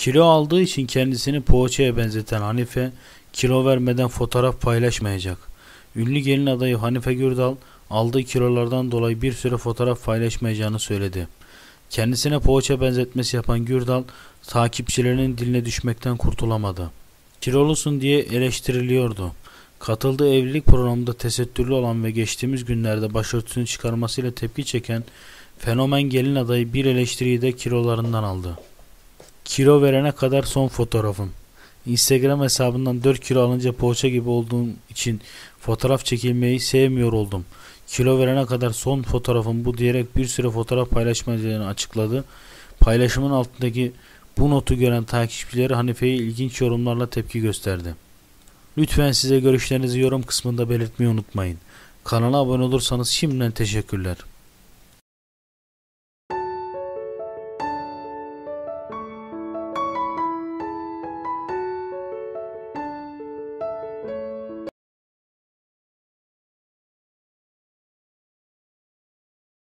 Kilo aldığı için kendisini poğaçaya benzeten Hanife kilo vermeden fotoğraf paylaşmayacak. Ünlü gelin adayı Hanife Gürdal aldığı kilolardan dolayı bir süre fotoğraf paylaşmayacağını söyledi. Kendisine poğaça benzetmesi yapan Gürdal takipçilerinin diline düşmekten kurtulamadı. Kilolusun diye eleştiriliyordu. Katıldığı evlilik programında tesettürlü olan ve geçtiğimiz günlerde başörtüsünü çıkarmasıyla tepki çeken fenomen gelin adayı bir eleştiriyi de kilolarından aldı. Kilo verene kadar son fotoğrafım. Instagram hesabından 4 kilo alınca poğaça gibi olduğum için fotoğraf çekilmeyi sevmiyor oldum. Kilo verene kadar son fotoğrafım bu diyerek bir süre fotoğraf paylaşmayacağını açıkladı. Paylaşımın altındaki bu notu gören takipçileri Hanife'ye ilginç yorumlarla tepki gösterdi. Lütfen size görüşlerinizi yorum kısmında belirtmeyi unutmayın. Kanala abone olursanız şimdiden teşekkürler.